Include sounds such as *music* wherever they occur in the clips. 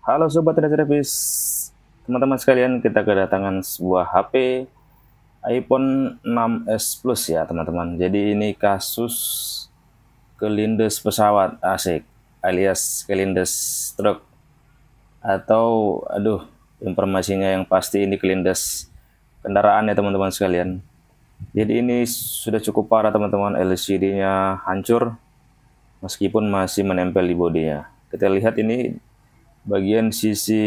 Halo Sobat Reservis, teman-teman sekalian kita kedatangan sebuah HP iPhone 6s Plus ya teman-teman. Jadi ini kasus kelindes pesawat asik alias kelindes truk atau aduh informasinya yang pasti ini kelindes kendaraan ya teman-teman sekalian. Jadi ini sudah cukup parah teman-teman LCD-nya hancur meskipun masih menempel di bodinya. Kita lihat ini bagian sisi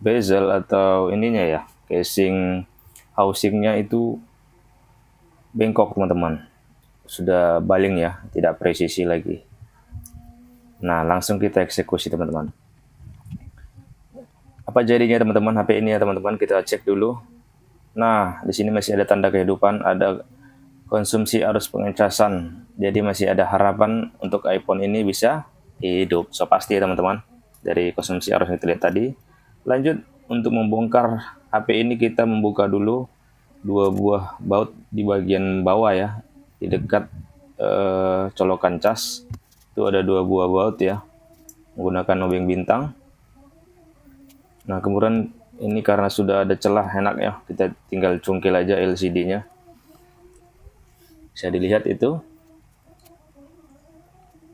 bezel atau ininya ya casing housingnya itu bengkok teman-teman sudah baling ya tidak presisi lagi nah langsung kita eksekusi teman-teman apa jadinya teman-teman HP ini ya teman-teman kita cek dulu nah di sini masih ada tanda kehidupan ada konsumsi arus pengecasan jadi masih ada harapan untuk iPhone ini bisa hidup so pasti ya teman-teman dari konsumsi arus yang terlihat tadi. Lanjut untuk membongkar HP ini kita membuka dulu dua buah baut di bagian bawah ya, di dekat eh, colokan cas. Itu ada dua buah baut ya, menggunakan obeng bintang. Nah, kemudian ini karena sudah ada celah enak ya, kita tinggal cungkil aja LCD-nya. Bisa dilihat itu.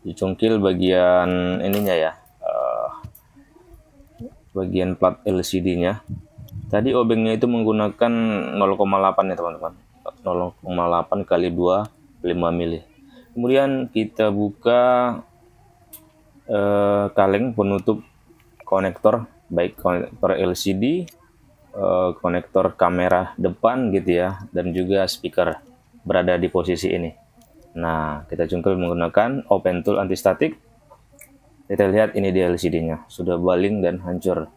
Dicungkil bagian ininya ya, bagian plat LCD-nya. Tadi obengnya itu menggunakan 0,8 ya teman-teman. 0,8 kali 2 5 mili. Kemudian kita buka eh, kaleng penutup konektor baik konektor LCD, eh, konektor kamera depan gitu ya dan juga speaker berada di posisi ini. Nah, kita jungkir menggunakan open tool anti static kita lihat ini dia LCD-nya sudah baling dan hancur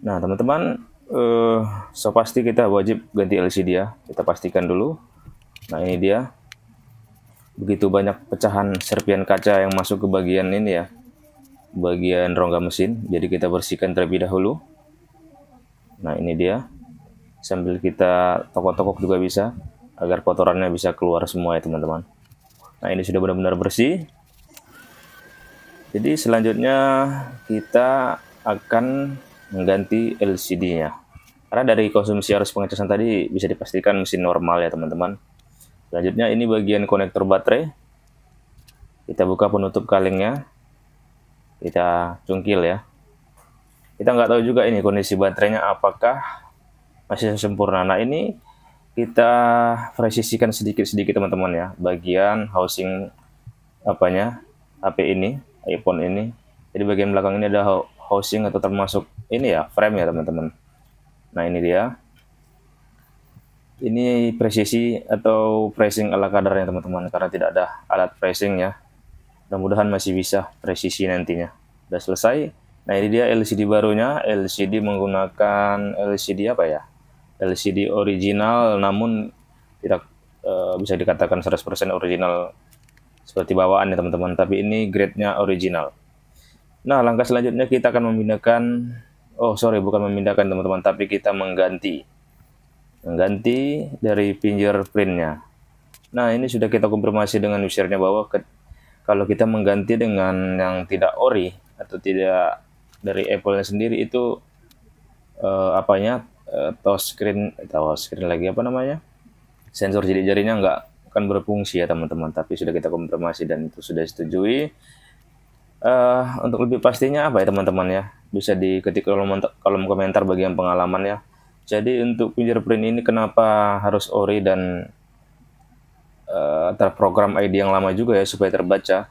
nah teman-teman eh, so pasti kita wajib ganti LCD ya kita pastikan dulu nah ini dia begitu banyak pecahan serpian kaca yang masuk ke bagian ini ya bagian rongga mesin jadi kita bersihkan terlebih dahulu nah ini dia sambil kita tokok-tokok juga bisa agar kotorannya bisa keluar semua ya teman-teman nah ini sudah benar-benar bersih jadi selanjutnya kita akan mengganti LCD-nya. Karena dari konsumsi arus pengecasan tadi bisa dipastikan mesin normal ya teman-teman. Selanjutnya ini bagian konektor baterai. Kita buka penutup kalengnya. Kita cungkil ya. Kita nggak tahu juga ini kondisi baterainya apakah masih sempurna. Nah ini kita presisikan sedikit-sedikit teman-teman ya. Bagian housing apanya HP ini iPhone ini jadi bagian belakang ini ada housing atau termasuk ini ya frame ya teman-teman nah ini dia ini presisi atau pressing ala kadarnya teman-teman karena tidak ada alat pressing ya mudah-mudahan masih bisa presisi nantinya udah selesai nah ini dia LCD barunya LCD menggunakan LCD apa ya LCD original namun tidak e, bisa dikatakan 100% original seperti bawaan ya teman-teman tapi ini grade-nya original nah langkah selanjutnya kita akan memindahkan oh sorry bukan memindahkan teman-teman tapi kita mengganti mengganti dari printnya. nah ini sudah kita konfirmasi dengan usernya bahwa ke, kalau kita mengganti dengan yang tidak ori atau tidak dari Apple sendiri itu uh, apanya uh, eh, touch screen eh, touch screen lagi apa namanya sensor jari-jarinya nggak akan berfungsi ya teman-teman tapi sudah kita konfirmasi dan itu sudah disetujui uh, untuk lebih pastinya apa ya teman-teman ya bisa diketik kolom kolom komentar bagian pengalaman ya jadi untuk fingerprint ini kenapa harus ori dan uh, terprogram ID yang lama juga ya supaya terbaca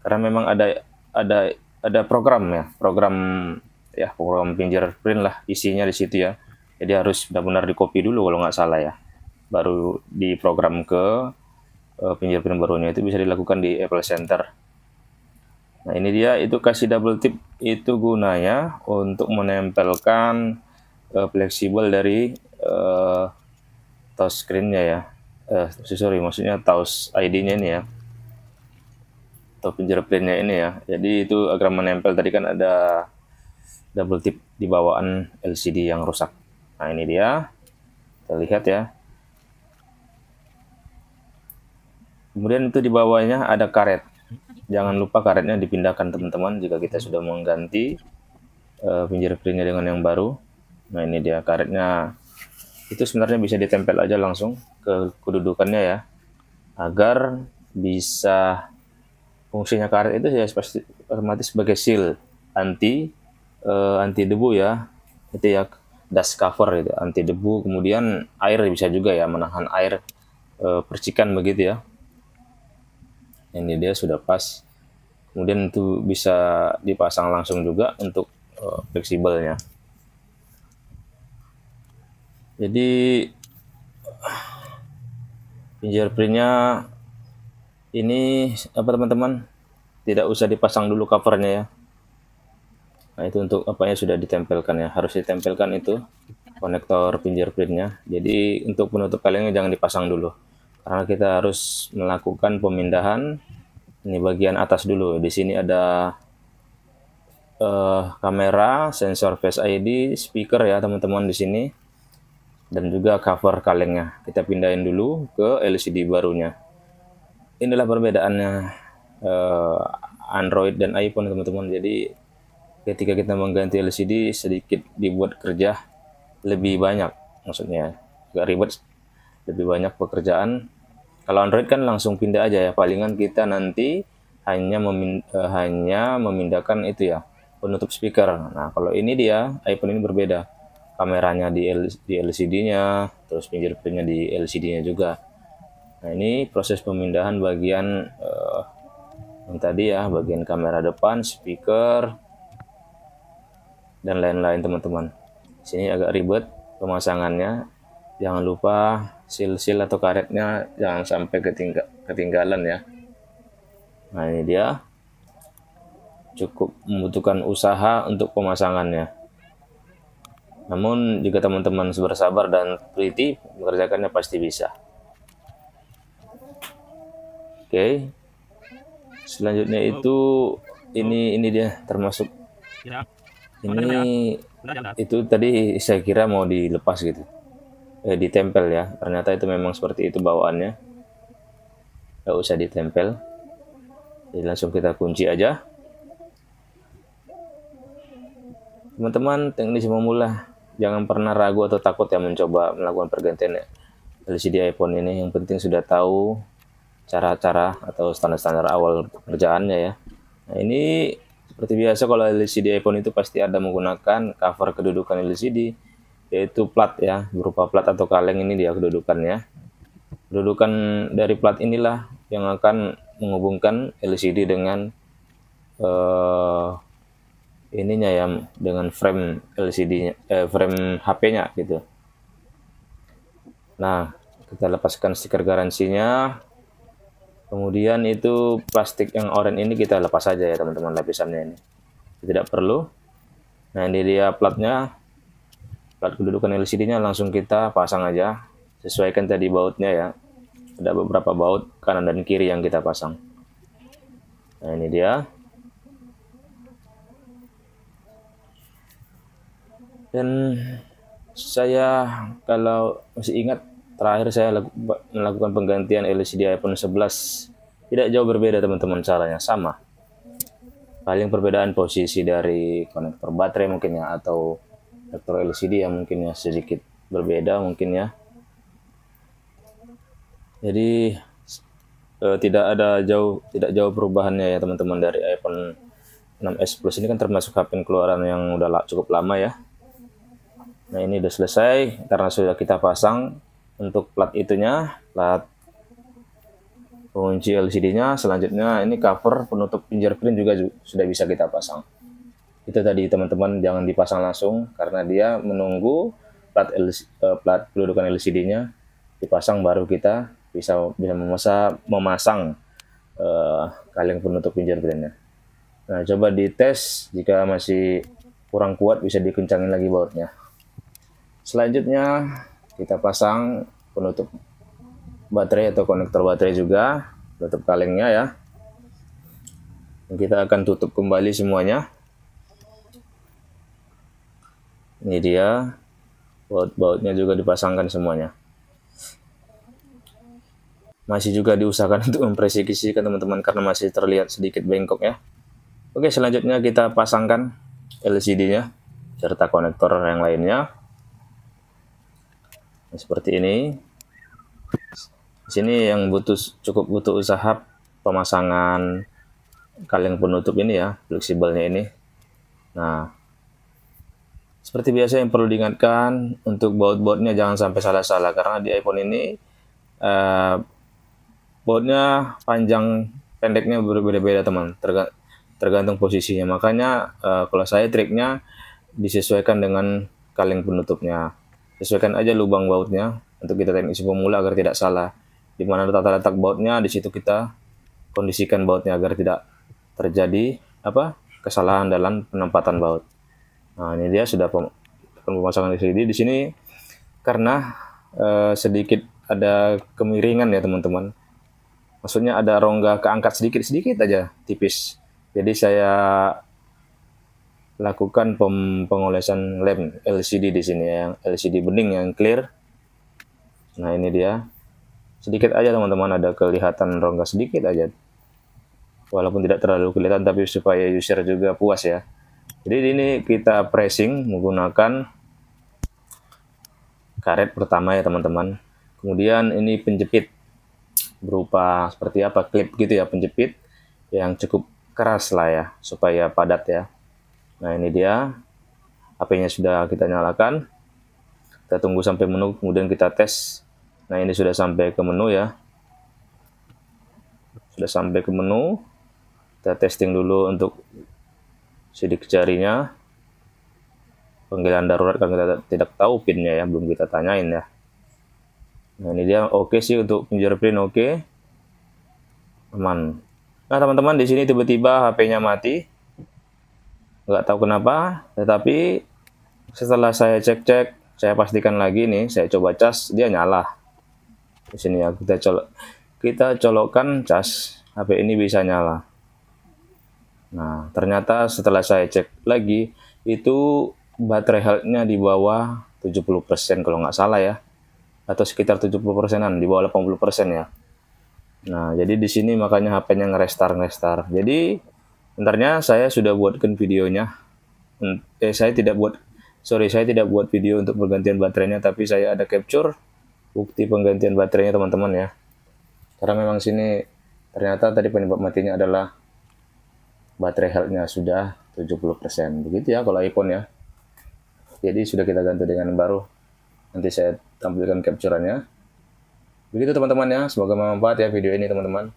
karena memang ada ada ada program ya program ya program fingerprint lah isinya di situ ya jadi harus benar-benar di copy dulu kalau nggak salah ya baru di program ke uh, eh, pin barunya itu bisa dilakukan di Apple Center. Nah ini dia itu kasih double tip itu gunanya untuk menempelkan uh, fleksibel dari uh, touch screennya ya. Uh, sorry maksudnya touch ID-nya ini ya atau fingerprint-nya ini ya. Jadi itu agar menempel tadi kan ada double tip di bawaan LCD yang rusak. Nah ini dia, kita lihat ya. Kemudian itu di bawahnya ada karet. Jangan lupa karetnya dipindahkan teman-teman jika kita sudah mengganti uh, pinggir keringnya dengan yang baru. Nah ini dia karetnya. Itu sebenarnya bisa ditempel aja langsung ke kedudukannya ya, agar bisa fungsinya karet itu ya pasti otomatis sebagai seal anti uh, anti debu ya. Itu ya dust cover gitu, anti debu. Kemudian air bisa juga ya menahan air uh, percikan begitu ya ini dia sudah pas kemudian itu bisa dipasang langsung juga untuk uh, fleksibelnya jadi fingerprintnya ini apa teman-teman tidak usah dipasang dulu covernya ya nah itu untuk apa apanya sudah ditempelkan ya harus ditempelkan itu konektor fingerprintnya jadi untuk penutup kalengnya jangan dipasang dulu karena ah, kita harus melakukan pemindahan ini bagian atas dulu di sini ada uh, kamera sensor face ID speaker ya teman-teman di sini dan juga cover kalengnya kita pindahin dulu ke LCD barunya inilah perbedaannya uh, Android dan iPhone teman-teman jadi ketika kita mengganti LCD sedikit dibuat kerja lebih banyak maksudnya gak ribet lebih banyak pekerjaan kalau Android kan langsung pindah aja ya. Palingan kita nanti hanya memind uh, eh, hanya memindahkan itu ya, penutup speaker. Nah, kalau ini dia iPhone ini berbeda. Kameranya di, di LCD-nya, terus fingerprintnya di LCD-nya juga. Nah, ini proses pemindahan bagian uh, yang tadi ya, bagian kamera depan, speaker dan lain-lain teman-teman. Sini agak ribet pemasangannya jangan lupa sil-sil atau karetnya jangan sampai ketingga ketinggalan ya nah ini dia cukup membutuhkan usaha untuk pemasangannya namun jika teman-teman bersabar dan teliti mengerjakannya pasti bisa oke selanjutnya itu ini ini dia termasuk ya. ini itu tadi saya kira mau dilepas gitu eh, ditempel ya ternyata itu memang seperti itu bawaannya nggak usah ditempel jadi langsung kita kunci aja teman-teman teknisi pemula jangan pernah ragu atau takut ya mencoba melakukan pergantian ya, LCD iPhone ini yang penting sudah tahu cara-cara atau standar-standar awal pekerjaannya ya nah ini seperti biasa kalau LCD iPhone itu pasti ada menggunakan cover kedudukan LCD yaitu plat ya berupa plat atau kaleng ini dia kedudukannya kedudukan dari plat inilah yang akan menghubungkan LCD dengan uh, ininya ya dengan frame lcd eh, frame HP-nya gitu. Nah, kita lepaskan stiker garansinya. Kemudian itu plastik yang orange ini kita lepas saja ya teman-teman lapisannya ini. Tidak perlu. Nah, ini dia platnya alat kedudukan LCD-nya langsung kita pasang aja. Sesuaikan tadi bautnya ya. Ada beberapa baut kanan dan kiri yang kita pasang. Nah, ini dia. Dan saya kalau masih ingat terakhir saya melakukan penggantian LCD iPhone 11 tidak jauh berbeda teman-teman caranya sama paling perbedaan posisi dari konektor baterai mungkin ya atau atau LCD ya mungkin ya sedikit berbeda mungkin ya jadi eh, tidak ada jauh tidak jauh perubahannya ya teman-teman dari iPhone 6s Plus ini kan termasuk HP keluaran yang udah cukup lama ya nah ini udah selesai karena sudah kita pasang untuk plat itunya plat pengunci LCD-nya selanjutnya ini cover penutup fingerprint juga sudah bisa kita pasang itu tadi teman-teman jangan dipasang langsung karena dia menunggu plat LC, eh, plat kedudukan LCD-nya dipasang baru kita bisa bisa memasang memasang uh, kaleng penutup brandnya Nah coba dites jika masih kurang kuat bisa dikencangin lagi bautnya. Selanjutnya kita pasang penutup baterai atau konektor baterai juga penutup kalengnya ya. Kita akan tutup kembali semuanya ini dia baut-bautnya juga dipasangkan semuanya masih juga diusahakan *laughs* untuk mempresisikan teman-teman karena masih terlihat sedikit bengkok ya oke selanjutnya kita pasangkan LCD nya serta konektor yang lainnya seperti ini di sini yang butuh cukup butuh usaha pemasangan kaleng penutup ini ya fleksibelnya ini nah seperti biasa yang perlu diingatkan untuk baut-bautnya jangan sampai salah-salah karena di iPhone ini uh, bautnya panjang pendeknya berbeda-beda teman tergantung posisinya. Makanya uh, kalau saya triknya disesuaikan dengan kaleng penutupnya. Sesuaikan aja lubang bautnya untuk kita teknisi pemula agar tidak salah. Di mana letak-letak bautnya di situ kita kondisikan bautnya agar tidak terjadi apa kesalahan dalam penempatan baut. Nah, ini dia sudah pemasangan LCD di sini karena uh, sedikit ada kemiringan ya teman-teman. Maksudnya ada rongga keangkat sedikit-sedikit aja, tipis. Jadi saya lakukan pem pengolesan lem LCD di sini yang LCD bening yang clear. Nah, ini dia. Sedikit aja teman-teman ada kelihatan rongga sedikit aja. Walaupun tidak terlalu kelihatan tapi supaya user juga puas ya. Jadi ini kita pressing menggunakan karet pertama ya teman-teman. Kemudian ini penjepit berupa seperti apa klip gitu ya penjepit yang cukup keras lah ya supaya padat ya. Nah ini dia HP-nya sudah kita nyalakan. Kita tunggu sampai menu kemudian kita tes. Nah ini sudah sampai ke menu ya. Sudah sampai ke menu. Kita testing dulu untuk sidik jarinya panggilan darurat kan kita tidak tahu pinnya ya belum kita tanyain ya nah ini dia oke okay sih untuk fingerprint oke okay. aman nah teman-teman di sini tiba-tiba HP-nya mati nggak tahu kenapa tetapi setelah saya cek-cek saya pastikan lagi nih saya coba cas dia nyala di sini ya kita colok kita colokkan cas HP ini bisa nyala Nah, ternyata setelah saya cek lagi, itu baterai health-nya di bawah 70% kalau nggak salah ya. Atau sekitar 70%-an, di bawah 80% ya. Nah, jadi di sini makanya HP-nya ngerestar Jadi, sebenarnya saya sudah buatkan videonya. Hmm, eh, saya tidak buat, sorry, saya tidak buat video untuk pergantian baterainya, tapi saya ada capture bukti penggantian baterainya teman-teman ya. Karena memang sini ternyata tadi penyebab matinya adalah baterai healthnya sudah 70% begitu ya kalau iPhone ya jadi sudah kita ganti dengan yang baru nanti saya tampilkan capturannya begitu teman-teman ya semoga bermanfaat ya video ini teman-teman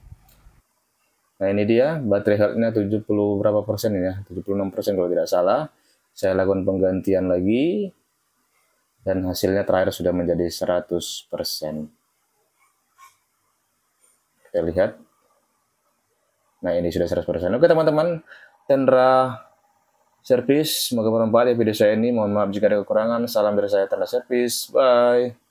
nah ini dia baterai healthnya 70 berapa persen ini ya 76 persen kalau tidak salah saya lakukan penggantian lagi dan hasilnya terakhir sudah menjadi 100%. Kita lihat Nah ini sudah 100%. Oke teman-teman, Tendra Service, semoga bermanfaat ya video saya ini. Mohon maaf jika ada kekurangan. Salam dari saya Tendra Service. Bye.